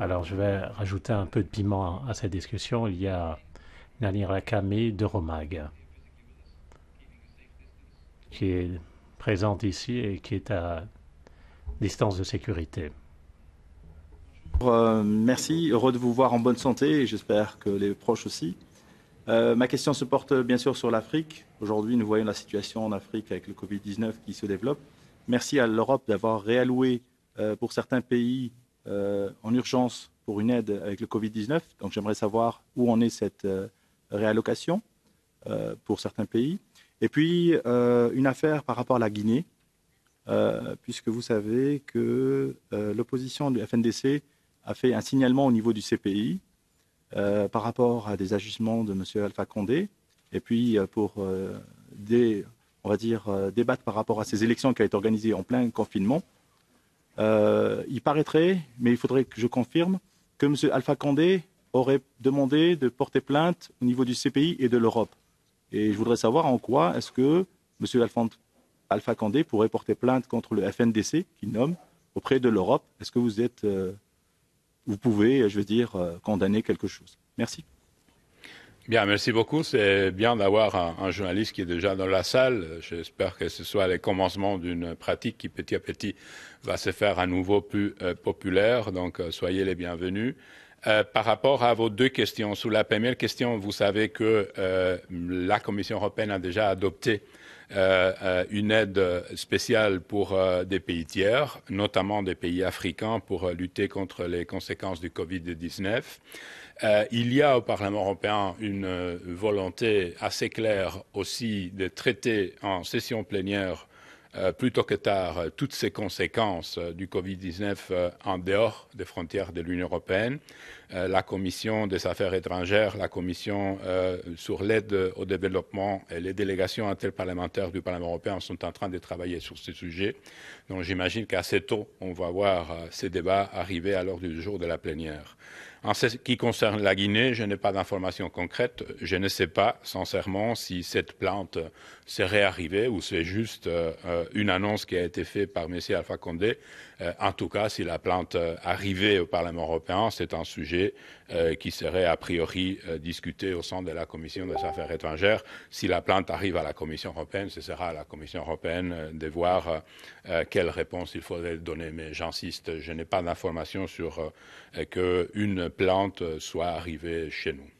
Alors je vais rajouter un peu de piment à cette discussion. Il y a Nani Rakami de Romag qui est présente ici et qui est à distance de sécurité. Euh, merci, heureux de vous voir en bonne santé et j'espère que les proches aussi. Euh, ma question se porte bien sûr sur l'Afrique. Aujourd'hui, nous voyons la situation en Afrique avec le Covid-19 qui se développe. Merci à l'Europe d'avoir réalloué euh, pour certains pays euh, en urgence pour une aide avec le Covid-19. Donc j'aimerais savoir où en est cette euh, réallocation euh, pour certains pays. Et puis une affaire par rapport à la Guinée, puisque vous savez que l'opposition du FNDC a fait un signalement au niveau du CPI par rapport à des ajustements de M. Alpha Condé. Et puis pour des, on va dire, débattre par rapport à ces élections qui ont été organisées en plein confinement, euh, il paraîtrait, mais il faudrait que je confirme, que M. Alpha Condé aurait demandé de porter plainte au niveau du CPI et de l'Europe. Et je voudrais savoir en quoi est-ce que M. Alpha Condé pourrait porter plainte contre le FNDC, qu'il nomme, auprès de l'Europe. Est-ce que vous êtes, euh, vous pouvez, je veux dire, euh, condamner quelque chose Merci. Bien, merci beaucoup. C'est bien d'avoir un, journaliste qui est déjà dans la salle. J'espère que ce soit le commencement d'une pratique qui petit à petit va se faire à nouveau plus euh, populaire. Donc, euh, soyez les bienvenus. Euh, par rapport à vos deux questions, sous la première question, vous savez que euh, la Commission européenne a déjà adopté euh, une aide spéciale pour des pays tiers, notamment des pays africains, pour lutter contre les conséquences du Covid-19. il y a au Parlement européen une volonté assez claire aussi de traiter en session plénière euh, plutôt que tard euh, toutes ces conséquences euh, du Covid-19 en dehors des frontières de l'Union européenne. la commission des affaires étrangères, la commission sur l'aide au développement et les délégations interparlementaires du Parlement européen sont en train de travailler sur ce sujet. Donc j'imagine qu'assez tôt, on va voir ces débats arriver à l'ordre du jour de la plénière. En ce qui concerne la Guinée, je n'ai pas d'informations concrètes. Je ne sais pas, sincèrement, si cette plante serait arrivée ou c'est juste euh, euh, une annonce qui a été faite par M. Alpha Condé. Euh, en tout cas, si la plante arrivait au Parlement européen, c'est un sujet qui serait a priori discuté au sein de la Commission des affaires étrangères. Si la plante arrive à la Commission européenne, ce sera à la Commission européenne de voir quelle réponse il faudrait donner. Mais j'insiste, je n'ai pas d'informations sur qu'une plante euh, soit arrivée chez nous.